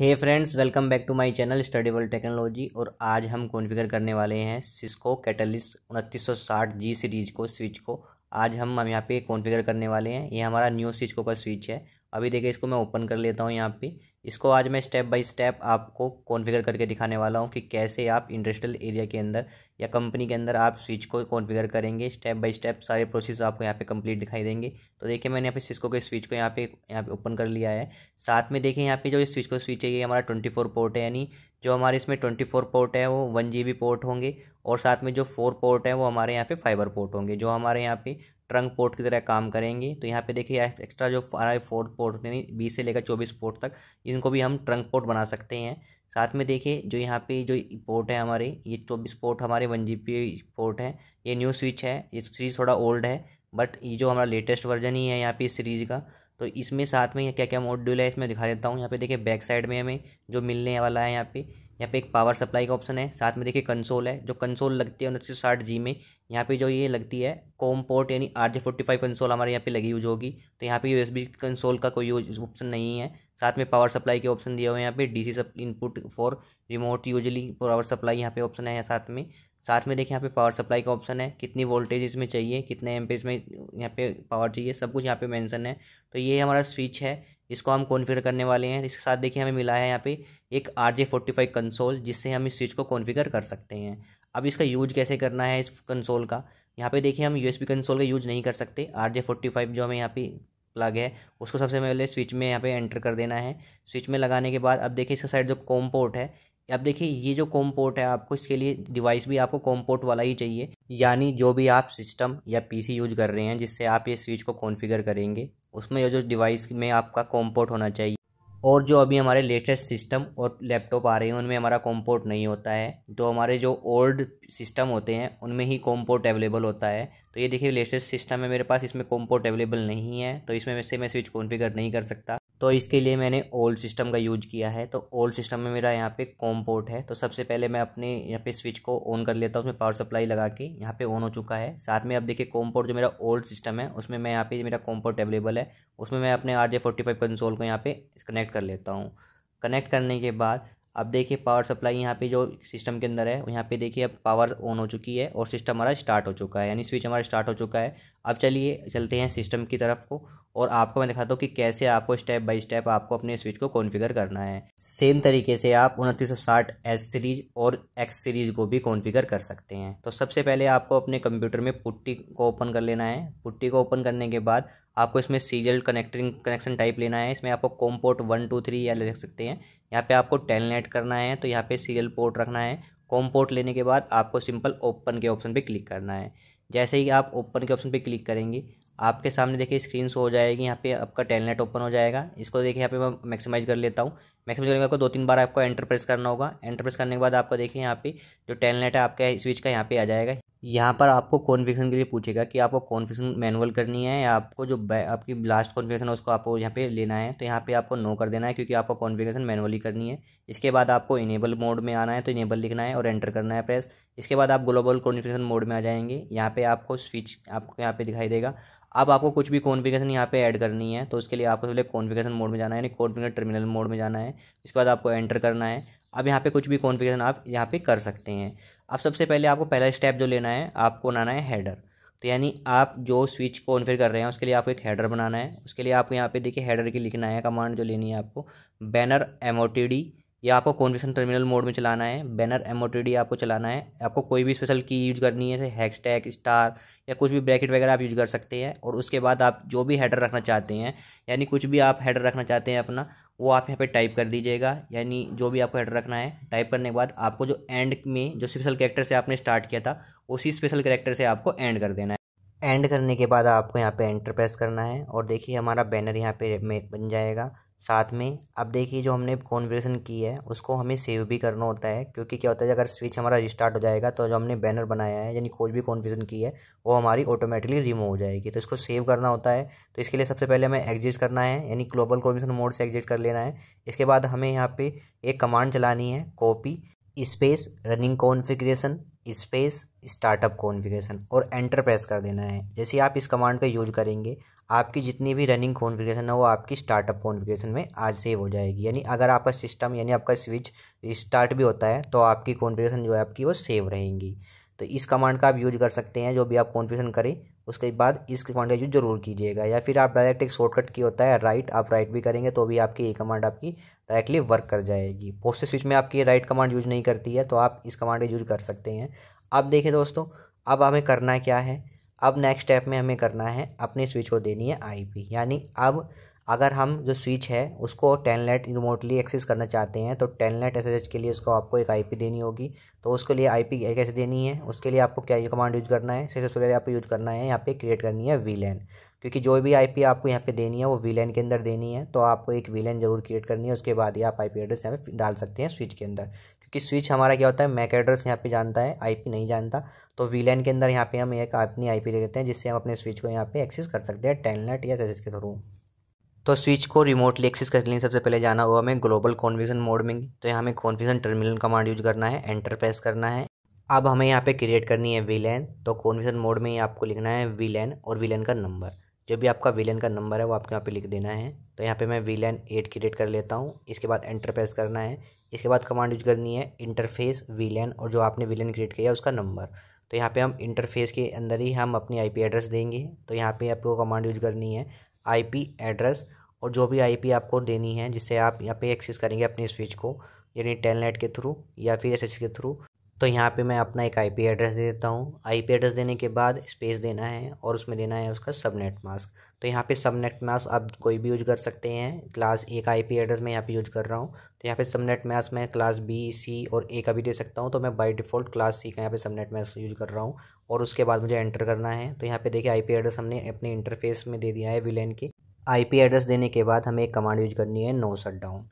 hey friends welcome back to my channel studyable technology और आज हम कॉन्फ़िगर करने वाले हैं सिस्को कैटलिस्ट उनतीस जी सीरीज को स्विच को आज हम हम यहाँ पे कॉन्फ़िगर करने वाले हैं ये हमारा न्यू सिस्को का स्विच है अभी देखिए इसको मैं ओपन कर लेता हूँ यहाँ पे इसको आज मैं स्टेप बाय स्टेप आपको कॉन्फ़िगर करके दिखाने वाला हूँ कि कैसे आप इंडस्ट्रियल एरिया के अंदर या कंपनी के अंदर आप स्विच को कॉन्फ़िगर करेंगे स्टेप बाय स्टेप सारे प्रोसेस आपको यहाँ पे कंप्लीट दिखाई देंगे तो देखिए मैंने यहाँ पे सिस्को के स्विच को यहाँ पे यहाँ पे ओपन कर लिया है साथ में देखें यहाँ पे जो स्विच को स्विच है ये हमारा ट्वेंटी फोर पोर्ट है यानी जो हमारे इसमें ट्वेंटी फोर पोर्ट है वो वन जी बी पोर्ट होंगे और साथ में जो फोर पोर्ट है वो हमारे यहाँ पे फाइबर पोर्ट होंगे जो हमारे यहाँ पे ट्रंक पोर्ट की तरह काम करेंगी तो यहाँ पे देखिए एक्स्ट्रा जो हमारे फोर्थ पोर्ट यानी बीस से लेकर चौबीस पोर्ट तक इनको भी हम ट्रंक पोर्ट बना सकते हैं साथ में देखिए जो यहाँ पे जो पोर्ट है हमारे ये चौबीस पोर्ट हमारे वन जी पोर्ट है ये न्यू स्विच है ये सीरीज़ थोड़ा ओल्ड है बट ये जो हमारा लेटेस्ट वर्जन ही है यहाँ पे इस सीरीज़ का तो इसमें साथ में क्या क्या मॉड्यूल है इसमें दिखा देता हूँ यहाँ पे देखिए बैक साइड में हमें जो मिलने वाला है यहाँ पे यहाँ पे एक पावर सप्लाई का ऑप्शन है साथ में देखिए कंसोल है जो कंसोल लगती है उन्नीस सौ साठ जी में यहाँ पे जो ये लगती है कोम पोर्ट यानी R J forty five console हमारे यहाँ पे लगी यूज होगी तो यहाँ पे यू एस बी कंसोल का कोई यूज ऑप्शन नहीं है साथ में पावर सप्लाई के ऑप्शन दिए हुए हैं यहाँ पे डी सी सब input for remote usually power supply यहाँ पे ऑप्शन है साथ में साथ में देखिए यहाँ पे पावर सप्लाई का ऑप्शन है कितनी वोल्टेज इसमें चाहिए कितने एम में यहाँ पे पावर चाहिए सब कुछ यहाँ पे मेंशन है तो ये हमारा स्विच है इसको हम कॉन्फ़िगर करने वाले हैं इसके साथ देखिए हमें मिला है यहाँ पे एक R J forty five console जिससे हम इस स्विच को कॉन्फ़िगर कर सकते हैं अब इसका यूज कैसे करना है इस कंसोल का यहाँ पे देखिए हम यूएसबी कंसोल का यूज नहीं कर सकते आर जे फोर्टी फाइव जो हमें यहाँ पे प्लग है उसको सबसे पहले स्विच में यहाँ पे एंटर कर देना है स्विच में लगाने के बाद अब देखिए इसका साइड जो कॉम पोर्ट है अब देखिए ये जो कॉम पोर्ट है आपको इसके लिए डिवाइस भी आपको कॉम पोर्ट वाला ही चाहिए यानी जो भी आप सिस्टम या पीसी यूज कर रहे हैं जिससे आप ये स्विच को कॉन्फ़िगर करेंगे उसमें जो डिवाइस में आपका कॉम पोर्ट होना चाहिए और जो अभी हमारे लेटेस्ट सिस्टम और लैपटॉप आ रहे हैं उनमें हमारा कॉम्पोर्ट नहीं होता है तो हमारे जो ओल्ड सिस्टम होते हैं उनमें ही कॉम्पोर्ट अवेलेबल होता है तो ये देखिए लेटेस्ट सिस्टम है मेरे पास इसमें कॉम्पोर्ट अवेलेबल नहीं है तो इसमें वैसे मैं स्विच कॉन्फ़िगर नहीं कर सकता तो इसके लिए मैंने ओल्ड सिस्टम का यूज किया है तो ओल्ड सिस्टम में मेरा यहाँ पे कॉम पोर्ट है तो सबसे पहले मैं अपने यहाँ पे स्विच को ऑन कर लेता हूँ उसमें पावर सप्लाई लगा के यहाँ पे ऑन हो चुका है साथ में आप देखिए कॉम पोर्ट जो मेरा ओल्ड सिस्टम है उसमें मैं यहाँ पे मेरा कॉम पोर्ट अवेलेबल है उसमें मैं अपने R J forty five console को यहाँ पे कनेक्ट कर लेता हूँ कनेक्ट करने के बाद अब देखिए पावर सप्लाई यहाँ पे जो सिस्टम के अंदर है यहाँ पे देखिए अब पावर ऑन हो चुकी है और सिस्टम हमारा स्टार्ट हो चुका है यानी स्विच हमारा स्टार्ट हो चुका है अब चलिए चलते हैं सिस्टम की तरफ को और आपको मैं दिखाता हूँ कि कैसे आपको स्टेप बाय स्टेप आपको अपने स्विच को कॉन्फ़िगर करना है सेम तरीके से आप उनतीस सौ साठ एस सीरीज और एक्स सीरीज को भी कॉन्फ़िगर कर सकते हैं तो सबसे पहले आपको अपने कंप्यूटर में पुट्टी को ओपन कर लेना है पुट्टी को ओपन करने के बाद आपको इसमें सीरियल कनेक्टिंग कनेक्शन टाइप लेना है इसमें आपको COM port one two three या ले सकते हैं यहाँ पे आपको टेलनेट करना है तो यहाँ पे सीरियल पोर्ट रखना है कॉम पोर्ट लेने के बाद आपको सिंपल ओपन के ऑप्शन पे क्लिक करना है जैसे ही आप ओपन के ऑप्शन पे क्लिक करेंगे आपके सामने देखिए स्क्रीन शो हो जाएगी यहाँ पे आपका टेलनेट ओपन हो जाएगा इसको देखिए यहाँ पे मैं मैक्सिमाइज कर लेता हूँ मैक्सिमम जो आपको दो तीन बार आपको एंटर प्रेस करना होगा एंटर प्रेस करने के बाद आपको देखिए यहाँ पे जो टेलनेट है आपका स्विच का यहाँ पे आ जाएगा यहाँ पर आपको कॉन्फ़िगरेशन के लिए पूछेगा कि आपको कॉन्फ़िगरेशन मैनुअल करनी है या आपको जो आपकी लास्ट कॉन्फ़िगरेशन है उसको आपको यहाँ पे लेना है तो यहाँ पे आपको नो कर देना है क्योंकि आपको कॉन्फ़िगरेशन मैनुअली करनी है इसके बाद आपको इनेबल मोड में आना है तो इनेबल लिखना है और एंटर करना है प्रेस इसके बाद आप ग्लोबल कॉन्फ़िगरेशन मोड में आ जाएंगे यहाँ पर आपको स्विच आपको यहाँ पर दिखाई देगा अब आपको कुछ भी कॉन्फ़िगरेशन यहाँ पे ऐड करनी है तो उसके लिए आपको पहले कॉन्फ़िगरेशन मोड में जाना है यानी कॉन्फ़िगर टर्मिनल मोड में जाना है है इसके बाद आपको एंटर करना है अब यहाँ पे कुछ भी कॉन्फ़िगरेशन आप यहाँ पे कर सकते हैं अब सबसे पहले आपको पहला स्टेप जो लेना है आपको बनाना है हेडर तो यानी आप जो स्विच कॉन्फ़िगर कर रहे हैं उसके लिए आपको एक हेडर बनाना है उसके लिए आपको यहाँ पे देखिए हेडर की लिखना है कमांड जो लेनी है आपको बैनर एम या आपको कॉन्फिगरेशन टर्मिनल मोड में चलाना है बैनर एम आपको चलाना है आपको कोई भी स्पेशल की यूज करनी है जैसे हैशटैग स्टार या कुछ भी ब्रैकेट वगैरह आप यूज कर सकते हैं और उसके बाद आप जो भी हेडर रखना चाहते हैं यानी कुछ भी आप हेडर रखना चाहते हैं अपना वो आप यहाँ पे टाइप कर दीजिएगा यानी जो भी आपको हेडर रखना है टाइप करने के बाद आपको जो एंड में जो स्पेशल करेक्टर से आपने स्टार्ट किया था उसी स्पेशल करेक्टर से आपको एंड कर देना है एंड करने के बाद आपको यहाँ पे एंटर प्रेस करना है और देखिए हमारा बैनर यहाँ पे बन जाएगा साथ में अब देखिए जो हमने कॉन्फ़िगरेशन की है उसको हमें सेव भी करना होता है क्योंकि क्या होता है अगर स्विच हमारा रिस्टार्ट हो जाएगा तो जो हमने बैनर बनाया है यानी कोई भी कॉन्फ़िगरेशन की है वो हमारी ऑटोमेटिकली रिमूव हो जाएगी तो इसको सेव करना होता है तो इसके लिए सबसे पहले हमें एग्जिट करना है यानी ग्लोबल कॉन्फ़िगरेशन मोड से एग्जिट कर लेना है इसके बाद हमें यहाँ पर एक कमांड चलानी है copy space running configuration space startup configuration और एंटर प्रेस कर देना है जैसे आप इस कमांड का यूज करेंगे आपकी जितनी भी रनिंग कॉन्फ़िगरेशन है वो आपकी स्टार्टअप कॉन्फ़िगरेशन में आज सेव हो जाएगी यानी अगर आपका सिस्टम यानी आपका स्विच स्टार्ट भी होता है तो आपकी कॉन्फ़िगरेशन जो है आपकी वो सेव रहेंगी तो इस कमांड का आप यूज कर सकते हैं जो भी आप कॉन्फ़िगरेशन करें उसके बाद इस कमांड का यूज जरूर कीजिएगा या फिर आप डायरेक्ट एक शॉर्टकट की होता है राइट आप राइट भी करेंगे तो भी आपकी ये कमांड आपकी डायरेक्टली वर्क कर जाएगी पोस्ट स्विच में आपकी राइट कमांड यूज नहीं करती है तो आप इस कमांड का यूज कर सकते हैं अब देखें दोस्तों अब हमें करना क्या है अब नेक्स्ट स्टेप में हमें करना है अपने स्विच को देनी है आईपी यानी अब अगर हम जो स्विच है उसको टेनलेट रिमोटली एक्सेस करना चाहते हैं तो टेनलेट एस के लिए इसको आपको एक आईपी देनी होगी तो उसके लिए आईपी कैसे देनी है उसके लिए आपको क्या कमांड यूज करना है सबसे पहले आपको यूज करना है यहाँ पे क्रिएट करनी है वीलैन क्योंकि जो भी आईपी आपको यहाँ पे देनी है वो वीलैन के अंदर देनी है तो आपको एक वीलैन जरूर क्रिएट करनी है उसके बाद ही आप आई एड्रेस यहाँ पे डाल सकते हैं स्विच के अंदर क्योंकि स्विच हमारा क्या होता है मैक एड्रेस यहाँ पे जानता है आईपी नहीं जानता तो वी के अंदर यहाँ पे हम एक अपनी आई पी लेते हैं जिससे हम अपने स्विच को यहाँ पे एक्सेस कर सकते हैं टेलनेट या सेसिस के थ्रू तो स्विच को रिमोटली एक्सेस करने के लिए सबसे पहले जाना होगा हमें ग्लोबल कॉन्विजन मोड में तो यहाँ हमें कॉन्विजन टर्मिनल कमांड यूज करना है एंटर प्रेस करना है अब हमें यहाँ पे क्रिएट करनी है वी लैन तो कॉन्विजन मोड में ही आपको लिखना है वी लैन और वी लैन का नंबर जो भी आपका वी लैन का नंबर है वो आपके यहाँ पे लिख देना है तो यहाँ पे मैं वी लैन एट क्रिएट कर लेता हूँ इसके बाद एंटर प्रेस करना है इसके बाद कमांड यूज करनी है इंटरफेस वी लैन और जो आपने वी लैन क्रिएट किया है उसका नंबर तो यहाँ पे हम इंटरफेस के अंदर ही हम अपनी आईपी एड्रेस देंगे तो यहाँ पे आपको कमांड यूज करनी है आईपी एड्रेस और जो भी आईपी आपको देनी है जिससे आप यहाँ पे एक्सेस करेंगे अपने स्विच को यानी टेलनेट के थ्रू या फिर एस के थ्रू तो यहाँ पे मैं अपना एक आईपी एड्रेस दे देता हूँ आईपी एड्रेस देने के बाद स्पेस देना है और उसमें देना है उसका सबनेट मास्क तो यहाँ पे सबनेट मैस आप कोई भी यूज कर सकते हैं क्लास ए का आईपी एड्रेस मैं यहाँ पे यूज कर रहा हूँ तो यहाँ पे सबनेट मैस मैं क्लास बी सी और ए का भी दे सकता हूँ तो मैं बाय डिफ़ॉल्ट क्लास सी का यहाँ पे सबनेट मैस यूज कर रहा हूँ और उसके बाद मुझे एंटर करना है तो यहाँ पे देखिए आई एड्रेस हमने अपने इंटरफेस में दे दिया है विलेन के आई एड्रेस देने के बाद हमें एक कमांड यूज करनी है नो शट डाउन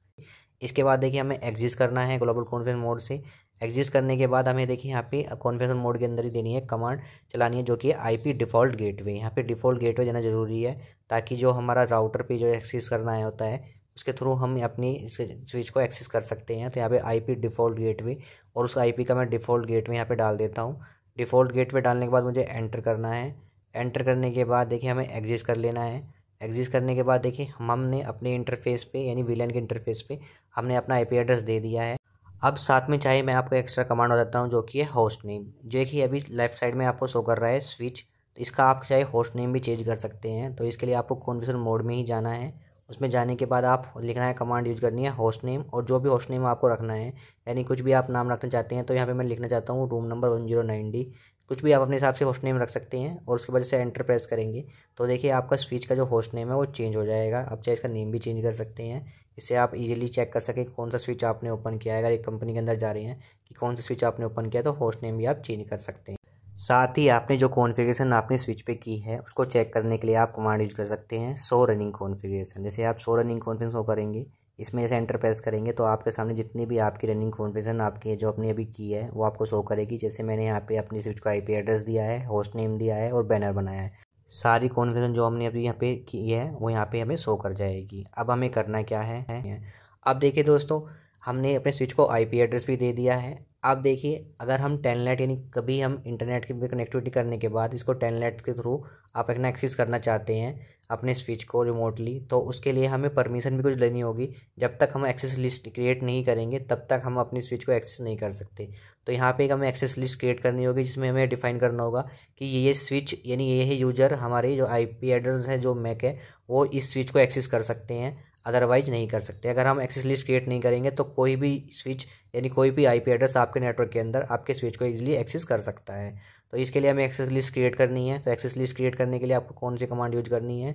इसके बाद देखिए हमें एग्जिस्ट करना है ग्लोबल कॉन्फ्रेंस मोड से एग्जिस्ट करने के बाद हमें देखिए यहाँ पे कॉन्फ्रेंस मोड के अंदर ही देनी है कमांड चलानी है जो कि आईपी डिफ़ॉल्ट गेटवे यहाँ पर डिफ़ॉल्ट गेटवे जाना ज़रूरी है ताकि जो हमारा राउटर पे जो एक्सेस करना है होता है उसके थ्रू हम अपनी इस स्विच को एक्सेस कर सकते हैं तो यहाँ पे आईपी डिफ़ॉल्ट गेटवे और उस आईपी का मैं डिफ़ॉल्ट गेट वे यहाँ पे डाल देता हूँ डिफ़ॉल्ट गेटवे डालने के बाद मुझे एंटर करना है एंटर करने के बाद देखिए हमें एग्जिस्ट कर लेना है एग्जिस्ट करने के बाद देखिए हमने अपने इंटरफेस पर यानी विलन के इंटरफेस पे हमने अपना आई एड्रेस दे दिया है अब साथ में चाहे मैं आपको एक्स्ट्रा कमांड बताता हूँ जो कि है होस्ट नेम जो कि अभी लेफ्ट साइड में आपको शो कर रहा है स्विच तो इसका आप चाहे होस्ट नेम भी चेंज कर सकते हैं तो इसके लिए आपको कॉन्फिगर मोड में ही जाना है उसमें जाने के बाद आप लिखना है कमांड यूज करनी है होस्ट नेम और जो भी होस्ट नेम आपको रखना है यानी कुछ भी आप नाम रखना चाहते हैं तो यहाँ पे मैं लिखना चाहता हूँ room number one zero nine D कुछ भी आप अपने हिसाब से होस्ट नेम रख सकते हैं और उसके बाद जैसे एंटर प्रेस करेंगे तो देखिए आपका स्विच का जो होस्ट नेम है वो चेंज हो जाएगा आप चाहे इसका नेम भी चेंज कर सकते हैं इससे आप इजीली चेक कर सकें कौन सा स्विच आपने ओपन किया है अगर एक कंपनी के अंदर जा रहे हैं कि कौन सा स्विच आपने ओपन किया तो होस्ट नेम भी आप चेंज कर सकते हैं साथ ही आपने जो कॉन्फ़िगरेशन आपने स्विच पे की है उसको चेक करने के लिए आप कमांड यूज कर सकते हैं सो रनिंग कॉन्फ़िगरेशन जैसे आप सो रनिंग कॉन्फ्रेंस वो करेंगे इसमें जैसे एंटर प्रेस करेंगे तो आपके सामने जितनी भी आपकी रनिंग कॉन्फिजन आपकी जो अपनी अभी की है वो आपको शो करेगी जैसे मैंने यहाँ पे अपनी स्विच को आईपी एड्रेस दिया है होस्ट नेम दिया है और बैनर बनाया है सारी कॉन्फिजन जो हमने अभी यहाँ पे की है वो यहाँ पे हमें शो कर जाएगी अब हमें करना क्या है, अब देखिए दोस्तों हमने अपने स्विच को आई एड्रेस भी दे दिया है अब देखिए अगर हम टेन लाइट यानी कभी हम इंटरनेट की कनेक्टिविटी करने के बाद इसको टेन लाइट के थ्रू आप अपना एक्सेस करना चाहते हैं अपने स्विच को रिमोटली तो उसके लिए हमें परमिशन भी कुछ लेनी होगी जब तक हम एक्सेस लिस्ट क्रिएट नहीं करेंगे तब तक हम अपने स्विच को एक्सेस नहीं कर सकते तो यहाँ पे एक हमें एक्सेस लिस्ट क्रिएट करनी होगी जिसमें हमें डिफाइन करना होगा कि ये स्विच यानी ये है यूज़र हमारे जो आई एड्रेस है जो मैक है वो इस स्विच को एक्सेस कर सकते हैं अदरवाइज नहीं कर सकते अगर हम एक्सेस लिस्ट क्रिएट नहीं करेंगे तो कोई भी स्विच यानी कोई भी आईपी एड्रेस आपके नेटवर्क के अंदर आपके स्विच को इजीली एक्सेस कर सकता है तो इसके लिए हमें एक्सेस लिस्ट क्रिएट करनी है तो एक्सेस लिस्ट क्रिएट करने के लिए आपको कौन सी कमांड यूज करनी है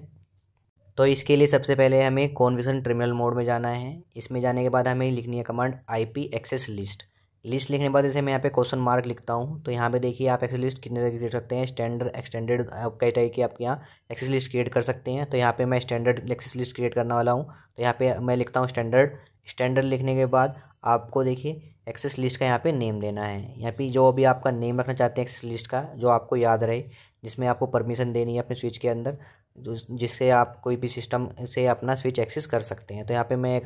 तो इसके लिए सबसे पहले हमें कॉन्विजन टर्मिनल मोड में जाना है इसमें जाने के बाद हमें लिखनी है command I P access list list लिखने के बाद जैसे मैं यहाँ पे क्वेश्चन मार्क लिखता हूँ तो यहाँ पे देखिए आप एक्सेस लिस्ट कितने तरीके कर सकते हैं स्टैंडर्ड एक्सटेंडेड आप कई टाइप की आपके यहाँ एक्सेस लिस्ट क्रिएट कर सकते हैं तो यहाँ पे मैं स्टैंडर्ड एक्सेस लिस्ट क्रिएट करने वाला हूँ तो यहाँ पे मैं लिखता हूँ स्टैंडर्ड स्टैंडर्ड लिखने के बाद आपको देखिए एक्सेस लिस्ट का यहाँ पे नेम देना है यहाँ पे जो अभी आपका नेम रखना चाहते हैं एक्सेस लिस्ट का जो आपको याद रहे जिसमें आपको परमिशन देनी है अपने स्विच के अंदर जो जिससे आप कोई भी सिस्टम से अपना स्विच एक्सेस कर सकते हैं तो यहाँ पे मैं एक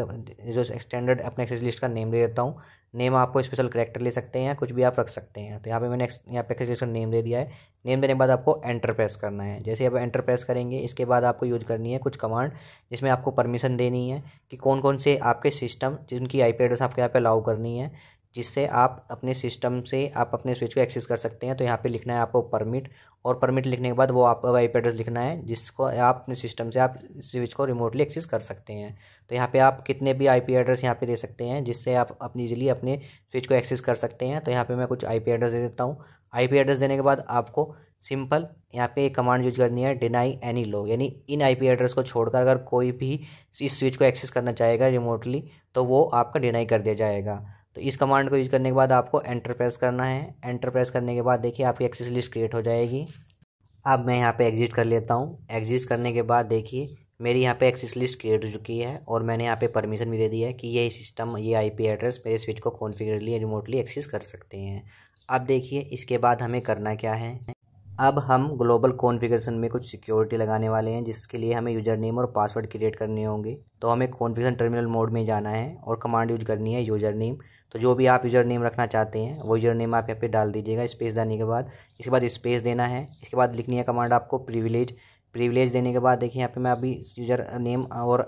जो एक्सटेंडेड अपने एक्सेस लिस्ट का नेम दे देता हूँ नेम आपको स्पेशल करेक्टर ले सकते हैं कुछ भी आप रख सकते हैं तो यहाँ पे मैंने यहाँ पे एक्सेस लिस्ट का नेम दे दिया है नेम देने के बाद आपको एंटर प्रेस करना है जैसे आप एंटर प्रेस करेंगे इसके बाद आपको यूज करनी है कुछ कमांड जिसमें आपको परमिशन देनी है कि कौन कौन से आपके सिस्टम जिनकी आई एड्रेस आपके यहाँ पे अलाउ करनी है जिससे आप अपने सिस्टम से आप अपने स्विच को एक्सेस कर सकते हैं तो यहाँ पे लिखना है आपको परमिट और परमिट लिखने के बाद वो आपका पी एड्रेस लिखना है जिसको आप अपने सिस्टम से आप स्विच को रिमोटली एक्सेस कर सकते हैं तो यहाँ पे आप कितने भी आईपी एड्रेस यहाँ पे दे सकते हैं जिससे आप अपनी ईजिली अपने स्विच को एक्सेस कर सकते हैं तो यहाँ पर मैं कुछ पी एड्रेस दे देता हूँ पी एड्रेस देने के बाद आपको सिंपल यहाँ पे एक कमांड यूज करनी है डिनाई एनी लॉग यानी इन आईपी एड्रेस को छोड़कर अगर कोई भी इस स्विच को एक्सेस करना चाहेगा रिमोटली तो वो आपका डिनाई कर दिया जाएगा तो इस कमांड को यूज़ करने के बाद आपको एंटर प्रेस करना है एंटर प्रेस करने के बाद देखिए आपकी एक्सेस लिस्ट क्रिएट हो जाएगी अब मैं यहाँ पे एग्जिट कर लेता हूँ एग्जिट करने के बाद देखिए मेरी यहाँ पे एक्सेस लिस्ट क्रिएट हो चुकी है और मैंने यहाँ पे परमिशन भी दे दी है कि ये सिस्टम ये आई एड्रेस मेरे स्विच को कॉन्फिगरली रिमोटली एक्सेस कर सकते हैं अब देखिए इसके बाद हमें करना क्या है अब हम ग्लोबल कॉन्फ़िगरेशन में कुछ सिक्योरिटी लगाने वाले हैं जिसके लिए हमें यूज़र नेम और पासवर्ड क्रिएट करने होंगे तो हमें कॉन्फ़िगरेशन टर्मिनल मोड में जाना है और कमांड यूज करनी है यूज़र नेम तो जो भी आप यूज़र नेम रखना चाहते हैं वो यूज़र नेम आप यहाँ पे डाल दीजिएगा स्पेस डालने के बाद इसके बाद स्पेस देना है इसके बाद लिखनी है कमांड आपको प्रिविलेज प्रिविलेज देने के बाद देखिए यहाँ पे मैं अभी यूजर नेम और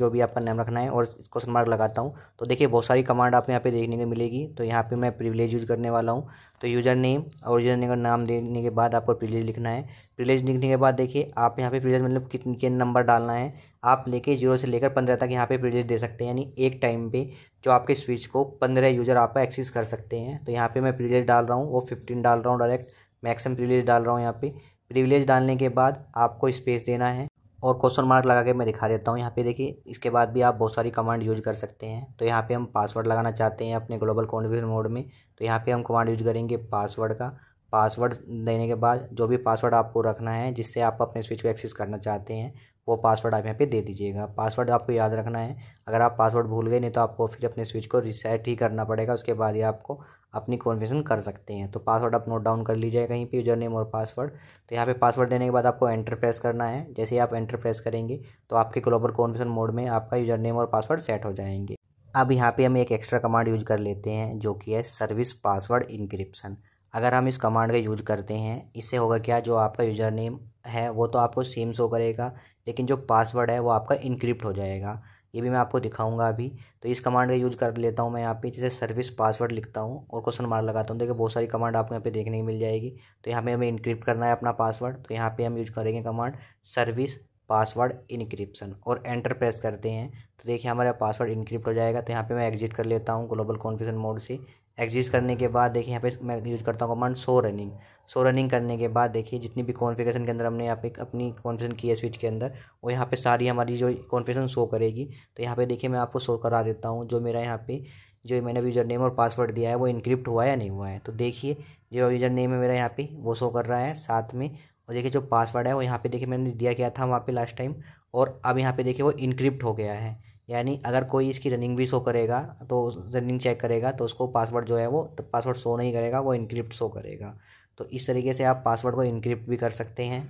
जो भी आपका नेम रखना है और क्वेश्चन मार्क लगाता हूँ तो देखिए बहुत सारी कमांड आपको यहाँ पे देखने को मिलेगी तो यहाँ पे मैं प्रिविलेज यूज़ करने वाला हूँ तो यूज़र नेम और यूज़र नेम का नाम देने के बाद आपको प्रिविलेज लिखना है प्रिविलेज लिखने के बाद देखिए आप यहाँ पे प्रिविलेज मतलब कितने के नंबर डालना है आप लेके जीरो से लेकर पंद्रह तक यहाँ पे प्रिविलेज दे सकते हैं यानी एक टाइम पे जो आपके स्विच को पंद्रह यूज़र आपका एक्सेस कर सकते हैं तो यहाँ पे मैं प्रिविलेज डाल रहा हूँ वो फिफ्टीन डाल रहा हूँ डायरेक्ट मैक्सिमम प्रिविलेज डाल रहा हूँ यहाँ पे प्रिविलेज डालने के बाद आपको स्पेस देना है और क्वेश्चन मार्क लगा के मैं दिखा देता हूँ यहाँ पे देखिए इसके बाद भी आप बहुत सारी कमांड यूज कर सकते हैं तो यहाँ पे हम पासवर्ड लगाना चाहते हैं अपने ग्लोबल कॉन्फ़िगरेशन मोड में तो यहाँ पे हम कमांड यूज करेंगे पासवर्ड का पासवर्ड देने के बाद जो भी पासवर्ड आपको रखना है जिससे आप अपने स्विच को एक्सेस करना चाहते हैं वो पासवर्ड आप यहाँ पे दे दीजिएगा पासवर्ड आपको याद रखना है अगर आप पासवर्ड भूल गए नहीं तो आपको फिर अपने स्विच को रिसेट ही करना पड़ेगा उसके बाद ही आपको अपनी कॉन्फिगेशन कर सकते हैं तो पासवर्ड आप नोट डाउन कर लीजिए कहीं पर यूजर नेम और पासवर्ड तो यहाँ पे पासवर्ड देने के बाद आपको एंटर प्रेस करना है जैसे ही आप एंटर प्रेस करेंगे तो आपके ग्लोबल कॉन्फिगेशन मोड में आपका यूजर नेम और पासवर्ड सेट हो जाएंगे अब यहाँ पे हम एक एक्स्ट्रा कमांड यूज कर लेते हैं जो कि है सर्विस पासवर्ड इनक्रिप्शन अगर हम इस कमांड का यूज करते हैं इससे होगा क्या जो आपका यूजर नेम है वो तो आपको सेम शो करेगा लेकिन जो पासवर्ड है वो आपका इनक्रिप्ट हो जाएगा ये भी मैं आपको दिखाऊंगा अभी तो इस कमांड का यूज़ कर लेता हूँ मैं यहाँ पे जैसे सर्विस पासवर्ड लिखता हूँ और क्वेश्चन मार्क लगाता हूँ देखिए बहुत सारी कमांड आपको यहाँ पे देखने को मिल जाएगी तो यहाँ पे हमें इनक्रिप्ट करना है अपना पासवर्ड तो यहाँ पे हम यूज करेंगे कमांड सर्विस पासवर्ड इनक्रिप्शन और एंटर प्रेस करते हैं तो देखिए हमारा पासवर्ड इनक्रिप्ट हो जाएगा तो यहाँ पर मैं एग्जिट कर लेता हूँ ग्लोबल कॉन्फिशन मोड से एग्जिस्ट करने के बाद देखिए यहाँ पे मैं यूज़ करता हूँ command show running show running करने के बाद देखिए जितनी भी कॉन्फ़िगरेशन के अंदर हमने यहाँ पे अपनी कॉन्फ़िगरेशन की है स्विच के अंदर वो यहाँ पे सारी हमारी जो कॉन्फ़िगरेशन शो करेगी तो यहाँ पे देखिए मैं आपको शो करा देता हूँ जो मेरा यहाँ पे जो मैंने यूज़र नेम और पासवर्ड दिया है वो इनक्रिप्ट हुआ है या नहीं हुआ है तो देखिए जो यूज़र नेम है मेरा यहाँ पे वो शो कर रहा है साथ में और देखिए जो पासवर्ड है वो यहाँ पे देखिए मैंने दिया गया था वहाँ पे लास्ट टाइम और अब यहाँ पे देखिए वो इनक्रिप्ट हो गया है यानी अगर कोई इसकी रनिंग भी शो करेगा तो रनिंग चेक करेगा तो उसको पासवर्ड जो है वो तो पासवर्ड शो नहीं करेगा वो इनक्रिप्ट शो करेगा तो इस तरीके से आप पासवर्ड को इनक्रिप्ट भी कर सकते हैं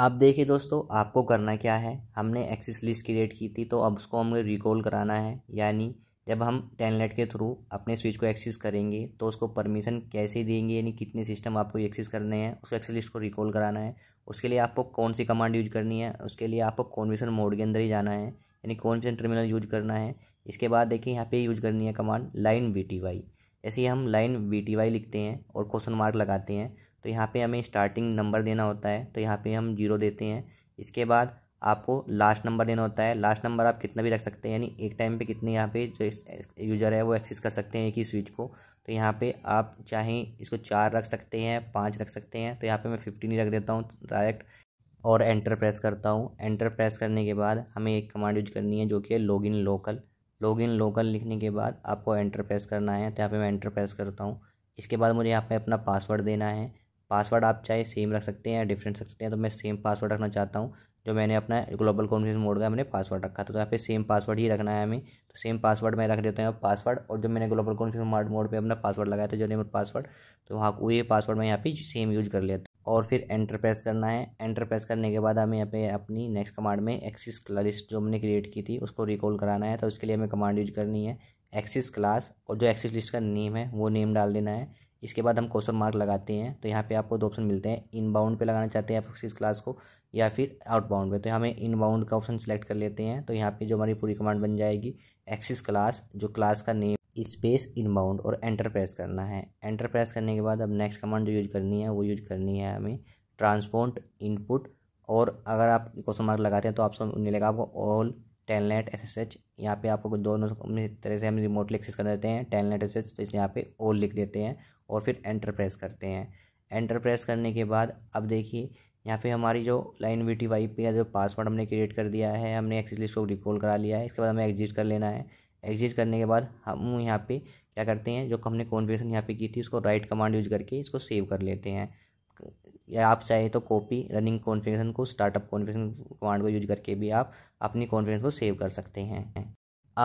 आप देखिए दोस्तों आपको करना क्या है हमने एक्सेस लिस्ट क्रिएट की थी तो अब उसको हमें रिकॉल कराना है यानी जब हम टेनलेट के थ्रू अपने स्विच को एक्सेस करेंगे तो उसको परमिशन कैसे देंगे यानी कितने सिस्टम आपको एक्सेस करने हैं उस एक्सेस लिस्ट को रिकॉल कराना है उसके लिए आपको कौन सी कमांड यूज करनी है उसके लिए आपको कॉन्विशन मोड के अंदर ही जाना है यानी कौन से टर्मिनल यूज करना है इसके बाद देखिए यहाँ पे यूज करनी है command line V T Y जैसे ही हम लाइन वी टी वाई लिखते हैं और क्वेश्चन मार्क लगाते हैं तो यहाँ पे हमें स्टार्टिंग नंबर देना होता है तो यहाँ पे हम जीरो देते हैं इसके बाद आपको लास्ट नंबर देना होता है लास्ट नंबर आप कितना भी रख सकते हैं यानी एक टाइम पे कितने यहाँ पे जो यूज़र है वो एक्सेस कर सकते हैं एक ही स्विच को तो यहाँ पे आप चाहें इसको चार रख सकते हैं पाँच रख सकते हैं तो यहाँ पे मैं फिफ्टीन ही रख देता हूँ डायरेक्ट और एंटर प्रेस करता हूँ एंटर प्रेस करने के बाद हमें एक कमांड यूज करनी है जो कि है log in local log in local लिखने के बाद आपको एंटर प्रेस करना है तो यहाँ पे मैं एंटर प्रेस करता हूँ इसके बाद मुझे यहाँ पे अपना पासवर्ड देना है पासवर्ड आप चाहे सेम रख सकते हैं या डिफरेंट रख सकते हैं तो मैं सेम पासवर्ड रखना चाहता हूँ जो मैंने अपना ग्लोबल कॉन्फ्रेंस मोड का मैंने पासवर्ड रखा था तो यहाँ पे सेम पासवर्ड ही रखना है हमें तो सेम पासवर्ड मैं रख देता हूँ पासवर्ड और जो मैंने ग्लोबल कॉन्फ्रेंस मोड पे अपना पासवर्ड लगाया था जो नेम और पासवर्ड तो वहाँ वही पासवर्ड मैं यहाँ पे सेम यूज कर लेता और फिर एंटर प्रेस करना है एंटर प्रेस करने के बाद हमें यहाँ पे अपनी नेक्स्ट कमांड में एक्सिस क्लास जो हमने क्रिएट की थी उसको रिकॉल कराना है तो उसके लिए हमें कमांड यूज करनी है एक्सिस क्लास और जो एक्सिस लिस्ट का नेम है वो नेम डाल देना है इसके बाद हम क्वेश्चन मार्क लगाते हैं तो यहाँ पे आपको दो ऑप्शन मिलते हैं इनबाउंड पे लगाना चाहते हैं आप एक्सिस क्लास को या फिर आउटबाउंड पे तो हमें इनबाउंड का ऑप्शन सेलेक्ट कर लेते हैं तो यहाँ पे जो हमारी पूरी कमांड बन जाएगी एक्सिस क्लास जो क्लास का नेम स्पेस इनबाउंड और एंटर प्रेस करना है एंटर प्रेस करने के बाद अब नेक्स्ट कमांड जो यूज करनी है वो यूज करनी है हमें ट्रांसपोर्ट इनपुट और अगर आप क्वेश्चन मार्क लगाते हैं तो आप सब मिलेगा आपको all telnet S S H यहाँ पर आपको दोनों अपनी तरह से हम रिमोटली एक्सेस कर देते हैं टेलनेट एस एच तो यहाँ पे ऑल लिख देते हैं और फिर एंटर प्रेस करते हैं एंटर प्रेस करने के बाद अब देखिए यहाँ पे हमारी जो लाइन वी टी वाई पे जो पासवर्ड हमने क्रिएट कर दिया है हमने एक्सेस लिस्ट को रिकॉल करा लिया है इसके बाद हमें एग्जिट कर लेना है एग्जिट करने के बाद हम यहाँ पे क्या करते हैं जो हमने कॉन्फ़िगरेशन यहाँ पे की थी उसको राइट कमांड यूज करके इसको सेव कर लेते हैं या आप चाहे तो कॉपी रनिंग कॉन्फ़िगरेशन को स्टार्टअप कॉन्फ़िगरेशन कमांड को यूज करके भी आप अपनी कॉन्फ़िगरेशन को सेव कर सकते हैं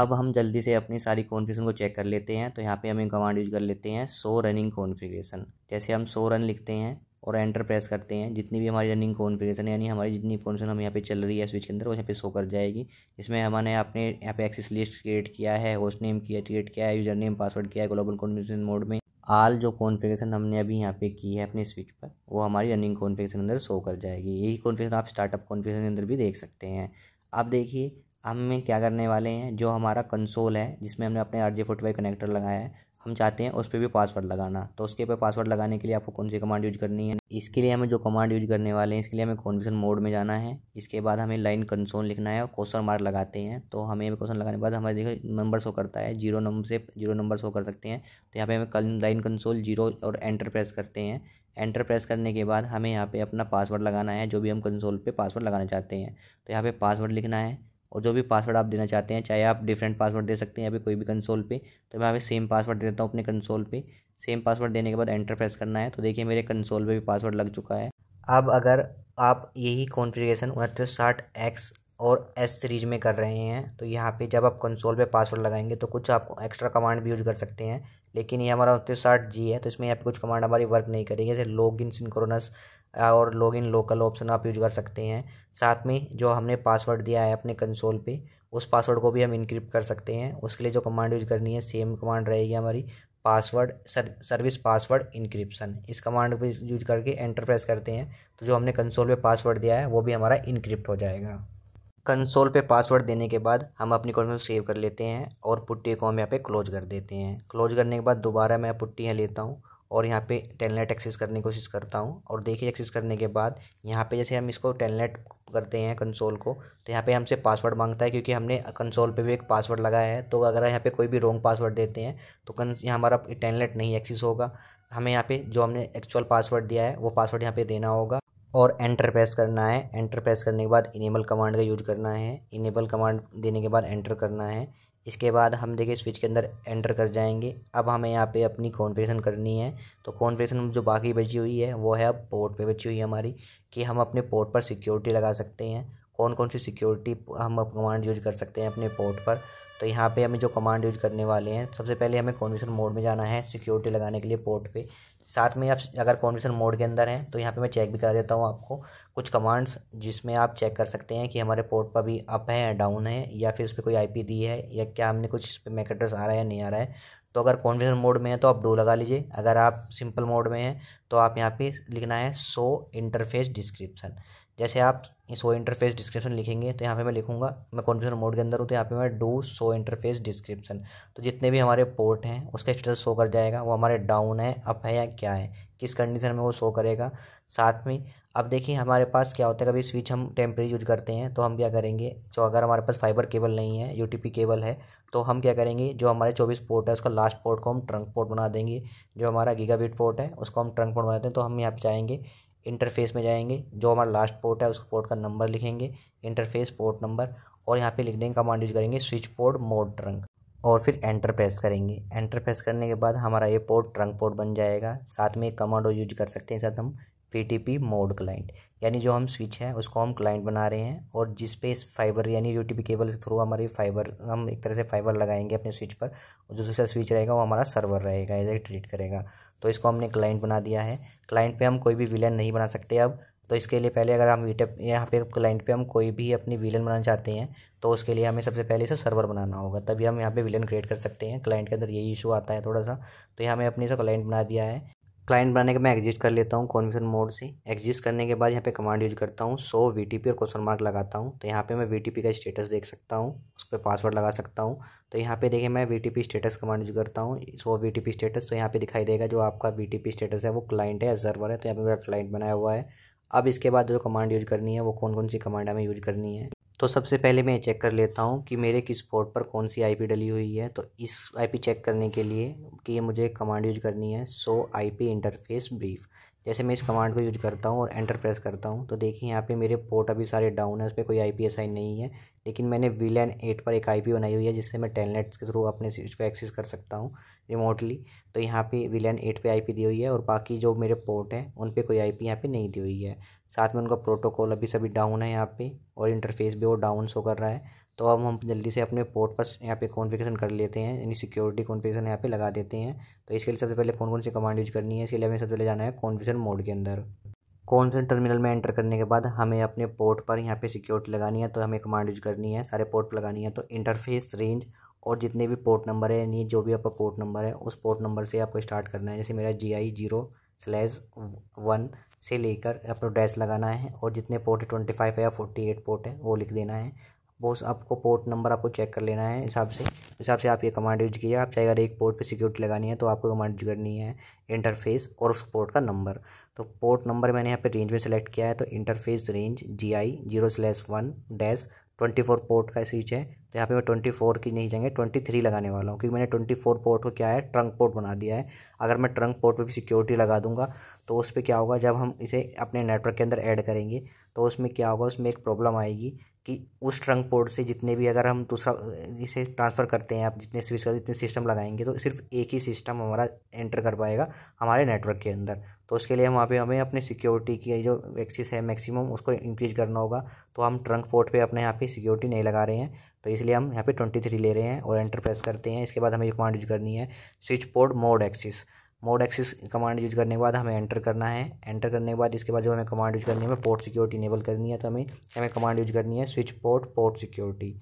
अब हम जल्दी से अपनी सारी कॉन्फ़िगरेशन को चेक कर लेते हैं तो यहाँ पे हम एक कमांड यूज कर लेते हैं सो रनिंग कॉन्फ़िगरेशन जैसे हम सो रन लिखते हैं और एंटर प्रेस करते हैं जितनी भी हमारी रनिंग कॉन्फ़िगरेशन यानी हमारी जितनी इन्फॉर्मेशन हम यहाँ पे चल रही है स्विच के अंदर वो यहाँ पे शो कर जाएगी इसमें हमारे आपने यहाँ पे एक्सेस लिस्ट क्रिएट किया है होस्ट नेम किया क्रिएट किया है यूजर नेम पासवर्ड किया है ग्लोबल कॉन्फ़िगरेशन मोड में आल जो कॉन्फ़िगरेशन हमने अभी यहाँ पे की है अपने स्विच पर वो हमारी रनिंग कॉन्फ़िगरेशन अंदर शो कर जाएगी यही कॉन्फ़िगरेशन आप स्टार्टअप कॉन्फ़िगरेशन के अंदर भी देख सकते हैं अब देखिए हमें क्या करने वाले हैं जो हमारा कंसोल है जिसमें हमने अपने R J forty five connector लगाया है हम चाहते हैं उस पर भी पासवर्ड लगाना तो उसके पे पासवर्ड लगाने के लिए आपको कौन सी कमांड यूज करनी है इसके लिए हमें जो कमांड यूज करने वाले हैं इसके लिए हमें कॉन्फिगरेशन मोड में जाना है इसके बाद हमें लाइन कंसोल लिखना है और क्वेश्चन मार्क लगाते हैं तो हमें क्वेश्चन लगाने के बाद हमारे देखो नंबर शो करता है जीरो नंबर से जीरो नंबर शो कर सकते हैं तो यहाँ पे हमें लाइन कंसोल जीरो और एंटर प्रेस करते हैं एंटर प्रेस करने के बाद हमें यहाँ पे अपना पासवर्ड लगाना है जो भी हम कंसोल पे पासवर्ड लगाना चाहते हैं तो यहाँ पे पासवर्ड लिखना है और जो भी पासवर्ड आप देना चाहते हैं चाहे आप डिफरेंट पासवर्ड दे सकते हैं या फिर कोई भी कंसोल पे तो मैं अभी सेम पासवर्ड देता हूँ अपने कंसोल पे सेम पासवर्ड देने के बाद एंटर प्रेस करना है तो देखिए मेरे कंसोल पे भी पासवर्ड लग चुका है अब अगर आप यही कॉन्फ़िगरेशन उनतीस साठ एक्स और एस सीरीज में कर रहे हैं तो यहाँ पे जब आप कंसोल पे पासवर्ड लगाएंगे तो कुछ आप एक्स्ट्रा कमांड भी यूज कर सकते हैं लेकिन ये हमारा उनतीस साठ जी है तो इसमें यहाँ पे कुछ कमांड हमारी वर्क नहीं करेगी जैसे लॉग इन सिंक्रोनस और लॉग इन लोकल ऑप्शन आप यूज कर सकते हैं साथ में जो हमने पासवर्ड दिया है अपने कंसोल पर उस पासवर्ड को भी हम इनक्रिप्ट कर सकते हैं उसके लिए जो कमांड यूज करनी है सेम कमांड रहेगी हमारी पासवर्ड सर्विस पासवर्ड इनक्रिप्शन इस कमांड को यूज करके एंटर प्रेस करते हैं तो जो हमने कंसोल पे पासवर्ड दिया है वो भी हमारा इनक्रिप्ट हो जाएगा कंसोल पे पासवर्ड देने के बाद हम अपनी कॉन्फ्रेंस सेव कर लेते हैं और पुट्टी को हम यहाँ पे क्लोज कर देते हैं क्लोज करने के बाद दोबारा मैं पुट्टियाँ लेता हूँ और यहाँ पे टेलनेट एक्सेस करने की कोशिश करता हूँ और देखिए एक्सेस करने के बाद यहाँ पे जैसे हम इसको टेलनेट करते हैं कंसोल को तो यहाँ पे हमसे पासवर्ड मांगता है क्योंकि हमने कंसोल पे भी एक पासवर्ड लगाया है तो अगर यहाँ पे कोई भी रॉन्ग पासवर्ड देते हैं तो कन हमारा टेलनेट नहीं एक्सेस होगा हमें यहाँ पे जो हमने एक्चुअल पासवर्ड दिया है वो पासवर्ड यहाँ पे देना होगा और एंटर प्रेस करना है एंटर प्रेस करने के बाद इनेबल कमांड का यूज करना है इनेबल कमांड देने के बाद एंटर करना है इसके बाद हम देखिए स्विच के अंदर एंटर कर जाएंगे अब हमें यहाँ पे अपनी कॉन्फ़िगरेशन करनी है तो कॉन्फ़िगरेशन जो बाकी बची हुई है वो है अब पोर्ट पे बची हुई है हमारी कि हम अपने पोर्ट पर सिक्योरिटी लगा सकते हैं कौन कौन सी सिक्योरिटी हम कमांड यूज कर सकते हैं अपने पोर्ट पर तो यहाँ पे हमें जो कमांड यूज करने वाले हैं सबसे पहले हमें कॉन्फ्रेशन मोड में जाना है सिक्योरिटी लगाने के लिए पोर्ट पर साथ में आप अगर कॉन्फ्रेशन मोड के अंदर हैं तो यहाँ पे मैं चेक भी करा देता हूँ आपको कुछ कमांड्स जिसमें आप चेक कर सकते हैं कि हमारे पोर्ट पर भी अप है या डाउन है या फिर उस पर कोई आईपी दी है या क्या हमने कुछ इस पर मैक एड्रेस आ रहा है या नहीं आ रहा है तो अगर कॉन्फ्रेशन मोड में है तो आप डो लगा लीजिए अगर आप सिंपल मोड में हैं तो आप यहाँ पे लिखना है सो इंटरफेस डिस्क्रिप्सन जैसे आप सो इंटरफेस डिस्क्रिप्शन लिखेंगे तो यहाँ पे मैं लिखूंगा मैं कॉन्फ्यूजन मोड के अंदर हूँ तो यहाँ पे मैं डू सो इंटरफेस डिस्क्रिप्शन तो जितने भी हमारे पोर्ट हैं उसका स्टेटस शो कर जाएगा वो हमारे डाउन है अप है या क्या है किस कंडीशन में वो शो करेगा साथ में अब देखिए हमारे पास क्या होता है कभी स्विच हम टेम्प्रेरी यूज करते हैं तो हम क्या करेंगे जो अगर हमारे पास फाइबर केबल नहीं है यू केबल है तो हम क्या करेंगे जो हमारे चौबीस पोर्ट है उसका लास्ट पोर्ट को हम ट्रंक पोर्ट बना देंगे जो हमारा गीगा पोर्ट है उसको हम ट्रंक पोर्ट बनाते हैं तो हम यहाँ पे चाहेंगे इंटरफेस में जाएंगे जो हमारा लास्ट पोर्ट है उस पोर्ट का नंबर लिखेंगे इंटरफेस पोर्ट नंबर और यहाँ पे लिख देंगे कमांड यूज करेंगे स्विच पोर्ट मोड ट्रंक और फिर एंटर प्रेस करेंगे एंटर प्रेस करने के बाद हमारा ये पोर्ट ट्रंक पोर्ट बन जाएगा साथ में एक कमांड यूज कर सकते हैं साथ हम V T P mode client यानी जो हम स्विच है उसको हम क्लाइंट बना रहे हैं और जिस पे इस फाइबर यानी यू टी पी केबल के थ्रू हमारी फाइबर हम एक तरह से फाइबर लगाएंगे अपने स्विच पर और जो दूसरा स्विच रहेगा वो हमारा सर्वर रहेगा ऐसे ट्रीट करेगा तो इसको हमने क्लाइंट बना दिया है क्लाइंट पे हम कोई भी विलन नहीं बना सकते अब तो इसके लिए पहले अगर हम यूट्यूब यहाँ पे क्लाइंट पे हम कोई भी अपनी विलन बनाना चाहते हैं तो उसके लिए हमें सबसे पहले इसे सर्वर बनाना होगा तभी हम यहाँ पे विलन क्रिएट कर सकते हैं क्लाइंट के अंदर यही इशू आता है थोड़ा सा तो यहाँ हमें अपनी से क्लाइंट बना दिया है क्लाइंट बनाने के मैं एग्जिट कर लेता हूँ कॉन्फिगरेशन मोड से एग्जिस्ट करने के बाद यहाँ पे कमांड यूज करता हूँ सो वी और क्वेश्चन मार्क लगाता हूँ तो यहाँ पे मैं वी का स्टेटस देख सकता हूँ उस पर पासवर्ड लगा सकता हूँ तो यहाँ पे देखिए मैं वी स्टेटस कमांड यूज करता हूँ सो वी स्टेटस तो यहाँ पे दिखाई देगा जो आपका वी स्टेटस है वो क्लाइंट है सर्वर है तो यहाँ पर मेरा क्लाइंट बनाया हुआ है अब इसके बाद जो कमांड यूज करनी है वो कौन कौन सी कमांड हमें यूज करनी है तो सबसे पहले मैं चेक कर लेता हूँ कि मेरे किस पोर्ट पर कौन सी आईपी डली हुई है तो इस आईपी चेक करने के लिए कि ये मुझे कमांड यूज करनी है सो आईपी इंटरफेस ब्रीफ जैसे मैं इस कमांड को यूज करता हूँ और एंटर प्रेस करता हूँ तो देखिए यहाँ पे मेरे पोर्ट अभी सारे डाउन है उस पर कोई आई पी असाइन नहीं है लेकिन मैंने वी लैन एट पर एक आई पी बनाई हुई है जिससे मैं टेलनेट के थ्रू अपने इसको एक्सेस कर सकता हूँ रिमोटली तो यहाँ पे वी लैन एट पर आई पी दी हुई है और बाकी जो मेरे पोर्ट हैं उन पर कोई आई पी यहाँ पर नहीं दी हुई है साथ में उनका प्रोटोकॉल अभी सभी डाउन है यहाँ पर और इंटरफेस भी वो डाउन शो कर रहा है तो अब हम जल्दी से अपने पोर्ट पर यहाँ पे कॉन्फ़िगरेशन कर लेते हैं यानी सिक्योरिटी कॉन्फ़िगरेशन यहाँ पे लगा देते हैं तो इसके लिए सबसे पहले कौन कौन सी कमांड यूज करनी है इसके लिए हमें सबसे पहले जाना है कॉन्फ़िगरेशन मोड के अंदर कौन से टर्मिनल में एंटर करने के बाद हमें अपने पोर्ट पर यहाँ पे सिक्योरिटी लगानी है तो हमें कमांड यूज करनी है सारे पोर्ट पर लगानी है तो इंटरफेस रेंज और जितने भी पोर्ट नंबर है यानी जो भी आपका पोर्ट नंबर है उस पोर्ट नंबर से आपको स्टार्ट करना है जैसे मेरा G I zero slash one से लेकर अपना डैश लगाना है और जितने पोर्ट ट्वेंटी फाइव है या फोर्टी एट पोर्ट है वो लिख देना है बॉस आपको पोर्ट नंबर आपको चेक कर लेना है हिसाब से हिसाब से आप ये कमांड यूज किया आप चाहे अगर एक पोर्ट पे सिक्योरिटी लगानी है तो आपको कमांड यूज करनी है इंटरफेस और उस पोर्ट का नंबर तो पोर्ट नंबर मैंने यहाँ पे रेंज में सेलेक्ट किया है तो interface range G I zero slash one dash twenty four port का स्विच है तो यहाँ पे मैं ट्वेंटी फोर की नहीं जाएंगे ट्वेंटी थ्री लगाने वाला हूँ क्योंकि मैंने ट्वेंटी फोर पोर्ट को क्या है ट्रंक पोर्ट बना दिया है अगर मैं ट्रंक पोर्ट पे भी सिक्योरिटी लगा दूंगा तो उस पर क्या होगा जब हम इसे अपने नेटवर्क के अंदर ऐड करेंगे तो उसमें क्या होगा उसमें एक प्रॉब्लम आएगी कि उस ट्रंक पोर्ट से जितने भी अगर हम दूसरा इसे ट्रांसफ़र करते हैं आप जितने स्विच कर जितने सिस्टम लगाएंगे तो सिर्फ एक ही सिस्टम हमारा एंटर कर पाएगा हमारे नेटवर्क के अंदर तो उसके लिए वहाँ पे हमें अपने सिक्योरिटी की जो एक्सिस है मैक्सिमम उसको इंक्रीज करना होगा तो हम ट्रंक पोर्ट पे अपने यहाँ पे सिक्योरिटी नहीं लगा रहे हैं तो इसलिए हम यहाँ पे ट्वेंटी थ्री ले रहे हैं और एंटर प्रेस करते हैं इसके बाद हमें कमांड यूज करनी है switch port mode access mode access command use करने के बाद हमें एंटर करना है एंटर करने के बाद इसके बाद जो हमें कमांड यूज करनी है हमें पोर्ट सिक्योरिटी इनेबल करनी है तो हमें हमें कमांड यूज करनी है स्विच पोर्ट पोर्ट सिक्योरिटी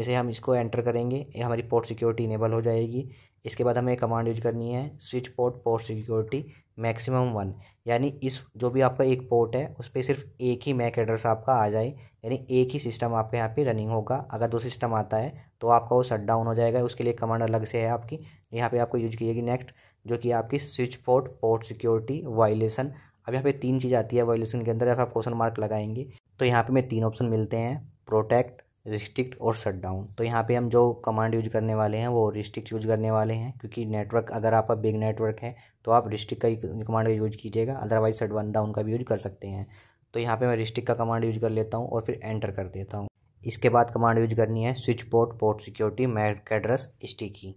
इसे हम इसको एंटर करेंगे ये हमारी पोर्ट सिक्योरिटी इनेबल हो जाएगी इसके बाद हमें कमांड यूज करनी है switch port port security maximum one यानी इस जो भी आपका एक पोर्ट है उस पर सिर्फ एक ही मैक एड्रेस आपका आ जाए यानी एक ही सिस्टम आपके यहाँ पे रनिंग होगा अगर दो सिस्टम आता है तो आपका वो शट डाउन हो जाएगा उसके लिए कमांड अलग से है आपकी यहाँ पे आपको यूज किएगी नेक्स्ट जो कि आपकी switch port port security violation अब यहाँ पे तीन चीज़ आती है वायलेशन के अंदर जब आप क्वेश्चन मार्क लगाएंगे तो यहाँ पे मैं तीन ऑप्शन मिलते हैं प्रोटेक्ट रिस्ट्रिक्ट और शट डाउन तो यहाँ पे हम जो कमांड यूज करने वाले हैं वो रिस्ट्रिक्ट यूज करने वाले हैं क्योंकि नेटवर्क अगर आपका बिग नेटवर्क है तो आप रिस्ट्रिक्ट का कमांड यूज कीजिएगा अदरवाइज शट वन डाउन का भी यूज कर सकते हैं तो यहाँ पे मैं रिस्ट्रिक्ट का कमांड यूज कर लेता हूँ और फिर एंटर कर देता हूँ इसके बाद कमांड यूज करनी है switch port port security MAC address sticky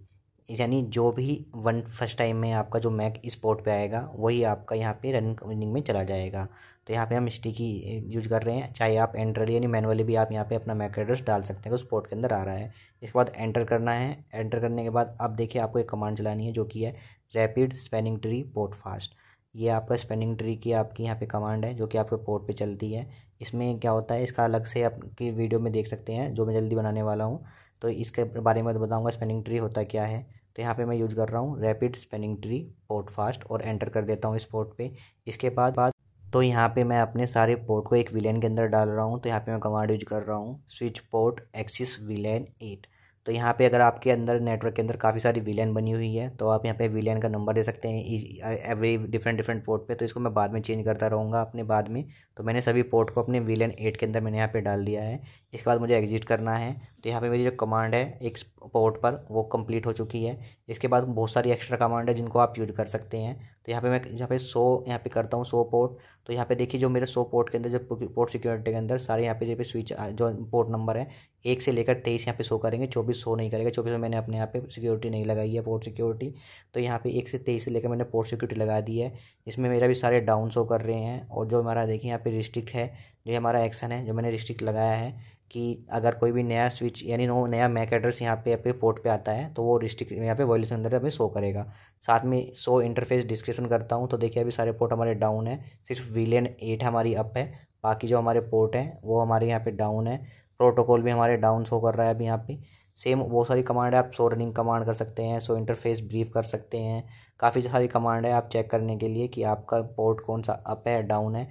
यानी जो भी वन फर्स्ट टाइम में आपका जो मैक इस पोर्ट पे आएगा वही आपका यहाँ पे रनिंग रनिंग में चला जाएगा तो यहाँ पे हम स्टिकी यूज eh, कर रहे हैं चाहे आप एंट्रल यानी मैनुअली भी आप यहाँ पे अपना मैक एड्रेस डाल सकते हैं उस पोर्ट के अंदर आ रहा है इसके बाद एंटर करना है एंटर करने के बाद अब देखिए आपको एक कमांड चलानी है जो कि है rapid spanning tree port fast ये आपका स्पेनिंग ट्री की आपकी यहाँ पे कमांड है जो कि आपके पोर्ट पे चलती है इसमें क्या होता है इसका अलग से आपकी वीडियो में देख सकते हैं जो मैं जल्दी बनाने वाला हूँ तो इसके बारे में बताऊँगा स्पेनिंग ट्री होता क्या है तो यहाँ पे मैं यूज़ कर रहा हूँ rapid spanning tree port fast और एंटर कर देता हूँ इस पोर्ट पे इसके बाद बाद तो यहाँ पे मैं अपने सारे पोर्ट को एक विलेन के अंदर डाल रहा हूँ तो यहाँ पे मैं कमांड यूज कर रहा हूँ switch port access VLAN eight तो यहाँ पे अगर आपके अंदर नेटवर्क के अंदर काफ़ी सारी विलियन बनी हुई है तो आप यहाँ पे वीलैन का नंबर दे सकते हैं एवरी डिफरेंट डिफरेंट पोर्ट पे तो इसको मैं बाद में चेंज करता रहूँगा अपने बाद में तो मैंने सभी पोर्ट को अपने वीलैन एट के अंदर मैंने यहाँ पे डाल दिया है इसके बाद मुझे एग्जिट करना है तो यहाँ पर मेरी जो कमांड है एक पोर्ट पर वो कम्प्लीट हो चुकी है इसके बाद बहुत सारी एक्स्ट्रा कमांड है जिनको आप यूज कर सकते हैं तो यहाँ पे मैं यहाँ पे सो यहाँ पे करता हूँ सो पोर्ट तो यहाँ पे देखिए जो मेरे सो पोर्ट के अंदर जो पोर्ट सिक्योरिटी के अंदर सारे यहाँ पे जो पे स्विच जो पोर्ट नंबर है एक से लेकर तेईस यहाँ पे सो करेंगे चौबीस सो नहीं करेगा चौबीस में मैंने अपने यहाँ पे सिक्योरिटी नहीं लगाई है पोर्ट सिक्योरिटी तो यहाँ पे एक से तेईस से लेकर मैंने पोर्ट सिक्योरिटी लगा दी है इसमें मेरा भी सारे डाउन शो कर रहे हैं और जो हमारा देखिए यहाँ पे रिस्ट्रिक्ट है जो हमारा एक्शन है जो मैंने रिस्ट्रिक्ट लगाया है कि अगर कोई भी नया स्विच यानी नो नया मैक एड्रेस यहाँ पे अपने पोर्ट पे आता है तो वो रिस्ट्रिक यहाँ पे वॉइलेशन अंदर अभी शो करेगा साथ में शो इंटरफेस डिस्क्रिप्शन करता हूँ तो देखिए अभी सारे पोर्ट हमारे डाउन है सिर्फ विलियन एट हमारी अप है बाकी जो हमारे पोर्ट हैं वो हमारे यहाँ पे डाउन है प्रोटोकॉल भी हमारे डाउन शो कर रहा है अभी यहाँ पे सेम बहुत सारी कमांड है आप सो रनिंग कमांड कर सकते हैं सो इंटरफेस ब्रीफ कर सकते हैं काफ़ी सारी कमांड है आप चेक करने के लिए कि आपका पोर्ट कौन सा अप है डाउन है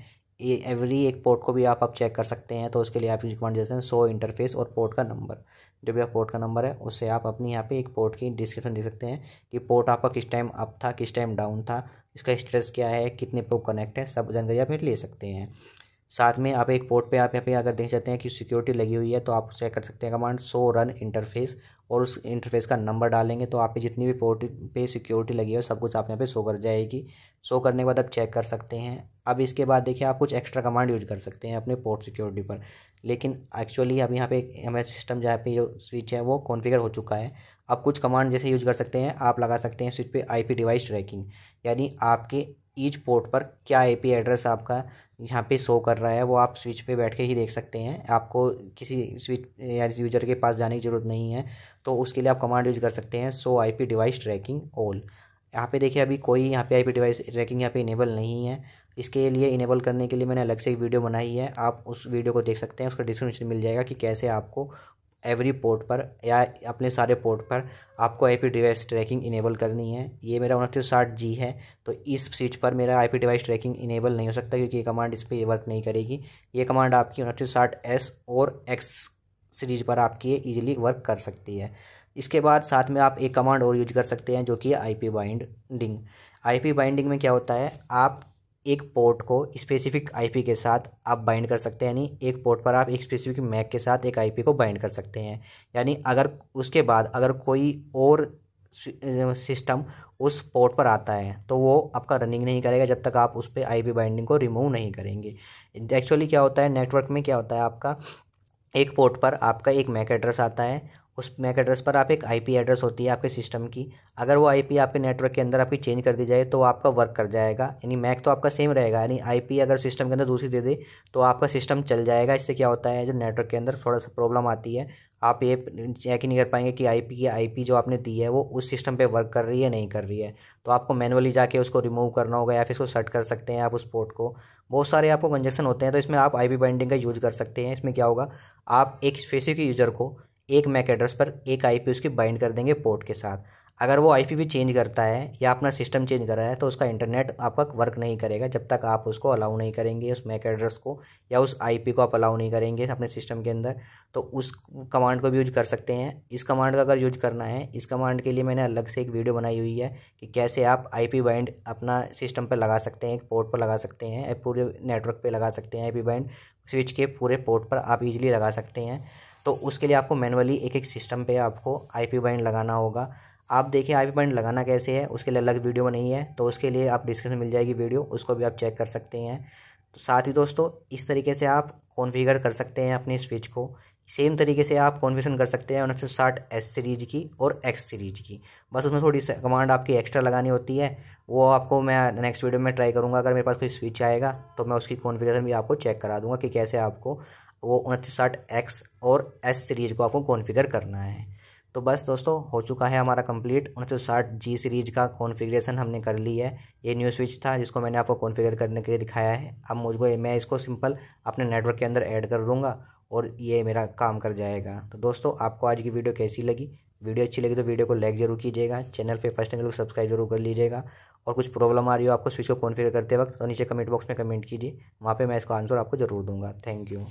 एवरी एक पोर्ट को भी आप अब चेक कर सकते हैं तो उसके लिए आप कमांड देते हैं सो इंटरफेस और पोर्ट का नंबर जो भी आप पोर्ट का नंबर है उससे आप अपनी यहाँ पे एक पोर्ट की डिस्क्रिप्शन देख सकते हैं कि पोर्ट आपका किस टाइम अप था किस टाइम डाउन था इसका स्टेटस क्या है कितने पोर्ट कनेक्ट है सब जानकारी आप ले सकते हैं साथ में आप एक पोर्ट पे आप यहाँ पे अगर देख सकते हैं कि सिक्योरिटी लगी हुई है तो आप चेक कर सकते हैं कमांड सो रन इंटरफेस और उस इंटरफेस का नंबर डालेंगे तो आप पे जितनी भी पोर्ट पे सिक्योरिटी लगी है सब कुछ आप यहाँ पे शो कर जाएगी शो करने के बाद आप चेक कर सकते हैं अब इसके बाद देखिए आप कुछ एक्स्ट्रा कमांड यूज कर सकते हैं अपने पोर्ट सिक्योरिटी पर लेकिन एक्चुअली अब यहाँ पे एस सिस्टम जहाँ पे जो स्विच है वो कॉन्फ़िगर हो चुका है आप कुछ कमांड जैसे यूज कर सकते हैं आप लगा सकते हैं स्विच पे आईपी डिवाइस ट्रैकिंग यानी आपके ईच पोर्ट पर क्या आईपी एड्रेस आपका यहाँ पे शो कर रहा है वो आप स्विच पे बैठ के ही देख सकते हैं आपको किसी स्विच या यूजर के पास जाने की ज़रूरत नहीं है तो उसके लिए आप कमांड यूज कर सकते हैं so IP device tracking all यहाँ पे देखिए अभी कोई यहाँ पे आईपी डिवाइस ट्रैकिंग यहाँ पे इनेबल नहीं है इसके लिए इनेबल करने के लिए मैंने अलग से एक वीडियो बनाई है आप उस वीडियो को देख सकते हैं उसका डिस्क्रिप्शन मिल जाएगा कि कैसे आपको एवरी पोर्ट पर या अपने सारे पोर्ट पर आपको आईपी डिवाइस ट्रैकिंग इनेबल करनी है ये मेरा उनतीस साठ जी है तो इस स्विच पर मेरा आईपी डिवाइस ट्रैकिंग इनेबल नहीं हो सकता क्योंकि ये कमांड इस पर ये वर्क नहीं करेगी ये कमांड आपकी उनतीस साठ एस और एक्स सीरीज पर आपकी ये ईजिली वर्क कर सकती है इसके बाद साथ में आप एक कमांड और यूज कर सकते हैं जो कि I P binding I P binding में क्या होता है आप एक पोर्ट को स्पेसिफिक आईपी के साथ आप बाइंड कर सकते हैं यानी एक पोर्ट पर आप एक स्पेसिफिक मैक के साथ एक आईपी को बाइंड कर सकते हैं यानी अगर उसके बाद अगर कोई और सिस्टम उस पोर्ट पर आता है तो वो आपका रनिंग नहीं करेगा जब तक आप उस पर आई बाइंडिंग को रिमूव नहीं करेंगे एक्चुअली क्या होता है नेटवर्क में क्या होता है आपका एक पोर्ट पर आपका एक मैक एड्रेस आता है उस मैक एड्रेस पर आप एक आईपी एड्रेस होती है आपके सिस्टम की अगर वो आईपी आपके नेटवर्क के अंदर आपकी चेंज कर दी जाए तो आपका वर्क कर जाएगा यानी मैक तो आपका सेम रहेगा यानी आईपी अगर सिस्टम के अंदर दूसरी दे दे तो आपका सिस्टम चल जाएगा इससे क्या होता है जो नेटवर्क के अंदर थोड़ा सा प्रॉब्लम आती है आप ये चेक ही नहीं कर पाएंगे कि आईपी की आईपी जो आपने दी है वो उस सिस्टम पे वर्क कर रही है नहीं कर रही है तो आपको मैनुअली जाके उसको रिमूव करना होगा या फिर उसको सेट कर सकते हैं आप उस पोर्ट को बहुत सारे आपको कंजेक्शन होते हैं तो इसमें आप आईपी बाइंडिंग का यूज़ कर सकते हैं इसमें क्या होगा आप एक स्पेसिफिक यूज़र को एक मैक एड्रेस पर एक पी उसकी बाइंड कर देंगे पोर्ट के साथ अगर वो पी भी चेंज करता है या अपना सिस्टम चेंज कर रहा है तो उसका इंटरनेट आपका वर्क नहीं करेगा जब तक आप उसको अलाउ नहीं करेंगे उस मैक एड्रेस को या उस पी को आप अलाउ नहीं करेंगे अपने सिस्टम के अंदर तो उस कमांड को भी यूज कर सकते हैं इस कमांड का अगर यूज करना है इस कमांड के लिए मैंने अलग से एक वीडियो बनाई हुई है कि कैसे आप आई बाइंड अपना सिस्टम पर लगा सकते हैं एक पोर्ट पर लगा सकते हैं पूरे नेटवर्क पर लगा सकते हैं आई बाइंड स्विच के पूरे पोर्ट पर आप इजीली लगा सकते हैं तो उसके लिए आपको मैनुअली एक एक सिस्टम पे आपको आई पी बाइंड लगाना होगा आप देखिए आई पी बाइंड लगाना कैसे है उसके लिए अलग वीडियो नहीं है तो उसके लिए आप डिस्क्रिप्शन मिल जाएगी वीडियो उसको भी आप चेक कर सकते हैं तो साथ ही दोस्तों इस तरीके से आप कॉन्फ़िगर कर सकते हैं अपने स्विच को सेम तरीके से आप कॉन्फ़िगरेशन कर सकते हैं उन्नीस सौ साठ एस सीरीज की और एक्स सीरीज की बस उसमें थोड़ी कमांड आपकी एक्स्ट्रा लगानी होती है वो आपको मैं नेक्स्ट वीडियो में ट्राई करूँगा अगर मेरे पास कोई स्विच आएगा तो मैं उसकी कॉन्फ़िगरेशन भी आपको चेक करा दूँगा कि कैसे आपको वो उनतीस साठ एक्स और एस सीरीज़ को आपको कॉन्फ़िगर करना है तो बस दोस्तों हो चुका है हमारा कंप्लीट उनतीस साठ जी सीरीज़ का कॉन्फ़िगरेशन हमने कर ली है ये न्यू स्विच था जिसको मैंने आपको कॉन्फ़िगर करने के लिए दिखाया है अब मुझको मैं इसको सिंपल अपने नेटवर्क के अंदर ऐड कर दूँगा और ये मेरा काम कर जाएगा तो दोस्तों आपको आज की वीडियो कैसी लगी वीडियो अच्छी लगी तो वीडियो को लाइक जरूर कीजिएगा चैनल पे फर्स्ट टाइम सब्सक्राइब जरूर कर लीजिएगा और कुछ प्रॉब्लम आ रही हो आपको स्विच को कॉन्फ़िगर करते वक्त तो नीचे कमेंट बॉक्स में कमेंट कीजिए वहाँ पे मैं इसका आंसर आपको जरूर दूंगा थैंक यू